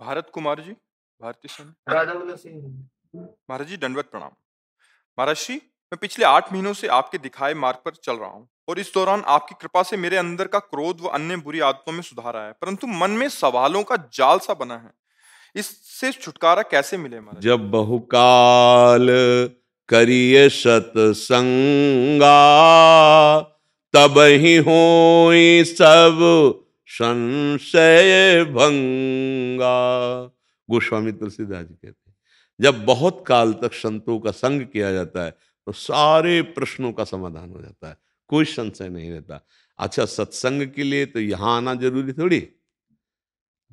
भारत कुमार जी भारतीय सिंह महाराज जी दंडवत प्रणाम महाराज जी मैं पिछले आठ महीनों से आपके दिखाए मार्ग पर चल रहा हूँ और इस दौरान आपकी कृपा से मेरे अंदर का क्रोध व अन्य बुरी आदतों में सुधार आया परंतु मन में सवालों का जाल सा बना है इससे छुटकारा कैसे मिले महाराज जब बहुकाल करिए सतसंगा तब ही हो सब संशय भंगा गोस्वामी तुलसीदास जी कहते हैं जब बहुत काल तक संतों का संग किया जाता है तो सारे प्रश्नों का समाधान हो जाता है कोई संशय नहीं रहता अच्छा सत्संग के लिए तो यहाँ आना जरूरी थोड़ी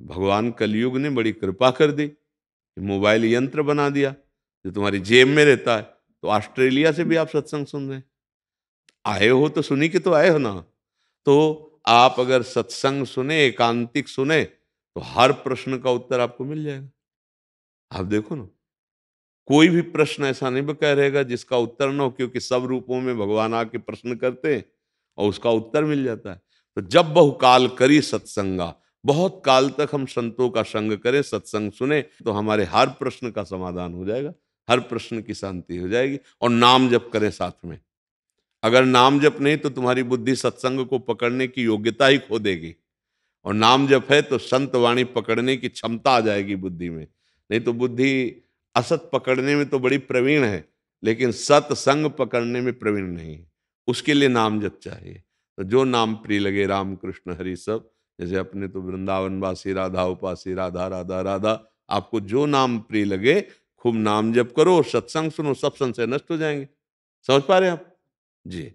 भगवान कलयुग ने बड़ी कृपा कर दी मोबाइल यंत्र बना दिया जो तुम्हारी जेब में रहता है तो ऑस्ट्रेलिया से भी आप सत्संग सुन रहे हैं आए हो तो सुनी के तो आए हो ना तो आप अगर सत्संग सुने एकांतिक सुने तो हर प्रश्न का उत्तर आपको मिल जाएगा आप देखो ना कोई भी प्रश्न ऐसा नहीं बका रहेगा जिसका उत्तर ना हो क्योंकि सब रूपों में भगवान आके प्रश्न करते हैं और उसका उत्तर मिल जाता है तो जब बहुकाल करी सत्संगा बहुत काल तक हम संतों का संग करें सत्संग सुने तो हमारे हर प्रश्न का समाधान हो जाएगा हर प्रश्न की शांति हो जाएगी और नाम जब करें साथ में अगर नाम जप नहीं तो तुम्हारी बुद्धि सत्संग को पकड़ने की योग्यता ही खो देगी और नाम जप है तो संत वाणी पकड़ने की क्षमता आ जाएगी बुद्धि में नहीं तो बुद्धि असत पकड़ने में तो बड़ी प्रवीण है लेकिन सत्संग पकड़ने में प्रवीण नहीं है उसके लिए नाम जप चाहिए तो जो नाम प्रिय लगे राम कृष्ण हरि सब जैसे अपने तो वृंदावन वासी राधा उपासी राधा राधा राधा आपको जो नाम प्रिय लगे खूब नाम जप करो सत्संग सुनो सब संशय नष्ट हो जाएंगे समझ पा रहे हैं आप G.